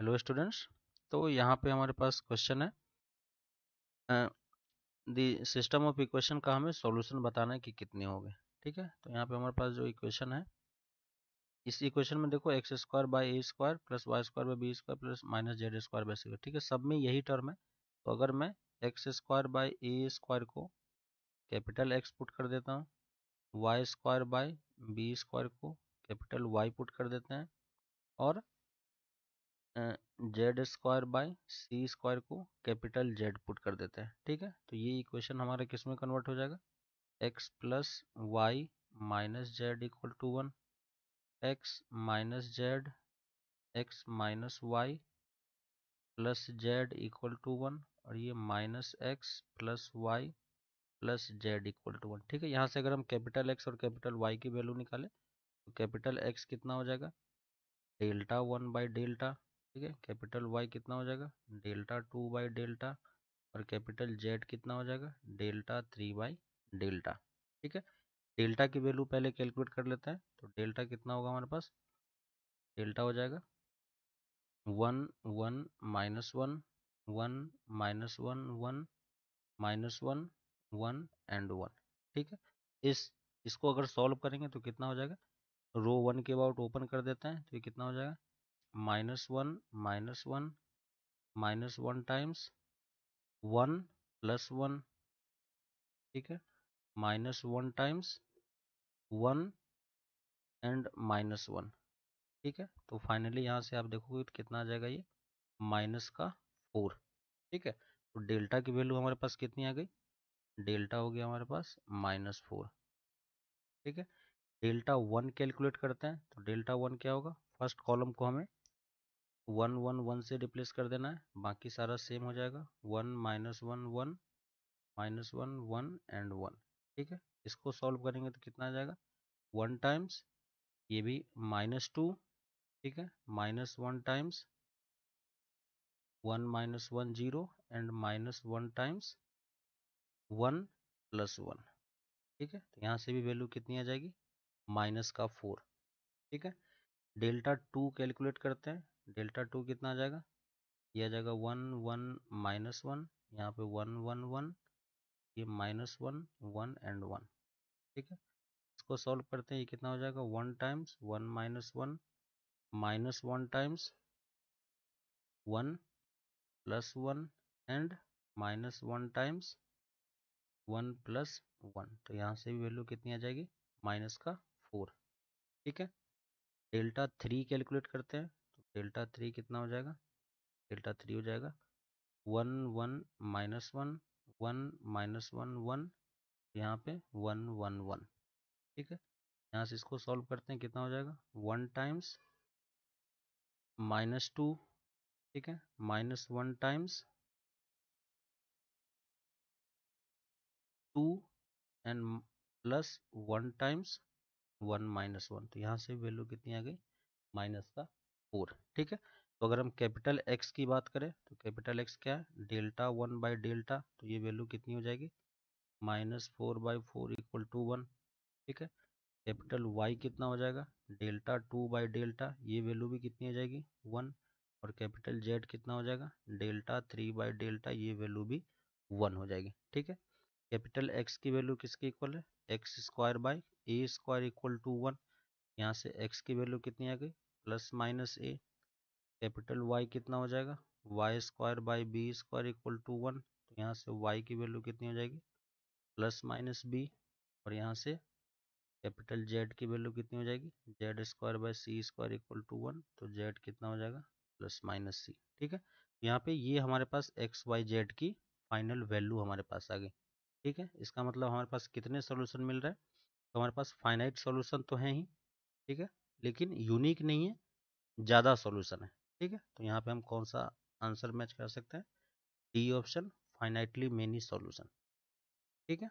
hello students तो यहाँ पे हमारे पास क्वेश्चन है दी सिस्टम ऑफ इक्वेशन का हमें सॉल्यूशन बताना है कि कितने हो गए ठीक है तो यहाँ पे हमारे पास जो इक्वेशन है इस इक्वेशन में देखो X square by A square plus Y square by B square plus minus Z square by C ठीक है सब में यही टर्म है तो अगर मैं X square by A square को कैपिटल एक्स पुट कर देता हूँ Y square by B square को कैपिटल वाई पुट कर देते हैं और Z square by C square को कैपिटल जेड पुट कर देते हैं ठीक है तो ये इक्वेशन हमारा किस में कन्वर्ट हो जाएगा X plus Y minus Z equal to one X minus Z X minus Y plus Z equal to one और ये minus X plus Y plus Z equal to one ठीक है यहाँ से अगर हम कैपिटल एक्स और कैपिटल वाई की वैल्यू निकालें तो कैपिटल एक्स कितना हो जाएगा डेल्टा वन बाई डेल्टा ठीक है कैपिटल वाई कितना हो जाएगा डेल्टा टू बाई डेल्टा और कैपिटल जेड कितना हो जाएगा डेल्टा थ्री बाई डेल्टा ठीक है डेल्टा की वैल्यू पहले कैलकुलेट कर लेते हैं तो डेल्टा कितना होगा हमारे पास डेल्टा हो जाएगा one one minus one one minus one one minus one one and one ठीक है इस इसको अगर सॉल्व करेंगे तो कितना हो जाएगा रो वन के अबाउट ओपन कर देते हैं तो ये कितना हो जाएगा minus 1 minus 1 minus 1 times 1 plus one ठीक है minus one times one and minus one ठीक है तो फाइनली यहाँ से आप देखोगे तो कितना आ जाएगा ये माइनस का फोर ठीक है तो डेल्टा की वैल्यू हमारे पास कितनी आ गई डेल्टा हो गया हमारे पास माइनस फोर ठीक है डेल्टा वन कैलकुलेट करते हैं तो डेल्टा वन क्या होगा फर्स्ट कॉलम को हमें वन वन वन से रिप्लेस कर देना है बाकी सारा सेम हो जाएगा one minus one one minus one one and one ठीक है इसको सॉल्व करेंगे तो कितना आ जाएगा वन टाइम्स ये भी माइनस टू ठीक है minus one times one minus one zero and minus one times one plus one ठीक है तो यहाँ से भी वैल्यू कितनी आ जाएगी माइनस का फोर ठीक है डेल्टा टू कैलकुलेट करते हैं डेल्टा टू कितना आ जाएगा ये आ जाएगा वन वन माइनस वन यहाँ पे वन वन वन ये minus one one and one ठीक है इसको सॉल्व करते हैं ये कितना हो जाएगा one times one minus one minus one times one plus one and minus one times one plus one तो यहाँ से भी वैल्यू कितनी आ जाएगी माइनस का फोर ठीक है डेल्टा थ्री कैलकुलेट करते हैं डेल्टा थ्री कितना हो जाएगा डेल्टा थ्री हो जाएगा one one minus one one minus one one यहाँ पे वन वन वन ठीक है यहाँ से इसको सॉल्व करते हैं कितना हो जाएगा वन टाइम्स माइनस टू ठीक है minus one times two and plus one times one minus one तो यहाँ से वैल्यू कितनी आ गई माइनस का फोर ठीक है तो अगर हम कैपिटल एक्स की बात करें तो कैपिटल एक्स क्या है डेल्टा वन बाई डेल्टा तो ये वैल्यू कितनी हो जाएगी minus four by four equal to one ठीक है कैपिटल वाई कितना हो जाएगा डेल्टा टू बाई डेल्टा ये वैल्यू भी कितनी हो जाएगी वन और कैपिटल जेड कितना हो जाएगा डेल्टा थ्री बाई डेल्टा ये वैल्यू भी वन हो जाएगी ठीक है कैपिटल एक्स की वैल्यू किसके इक्वल है X square by A square equal to one यहाँ से एक्स की वैल्यू कितनी आ गई plus minus A capital Y कितना हो जाएगा Y square by B square equal to one तो यहाँ से वाई की वैल्यू कितनी हो जाएगी प्लस माइनस बी और यहाँ से कैपिटल जेड की वैल्यू कितनी हो जाएगी Z square by C square equal to one तो जेड कितना हो जाएगा प्लस माइनस सी ठीक है यहाँ पे ये हमारे पास एक्स वाई जेड की फाइनल वैल्यू हमारे पास आ गई ठीक है इसका मतलब हमारे पास कितने सोल्यूशन मिल रहा है तो हमारे पास फाइनाइट सोल्यूशन तो है ही ठीक है लेकिन यूनिक नहीं है ज़्यादा सॉल्यूशन है ठीक है तो यहाँ पे हम कौन सा आंसर मैच कर सकते हैं D option finitely many solution ठीक है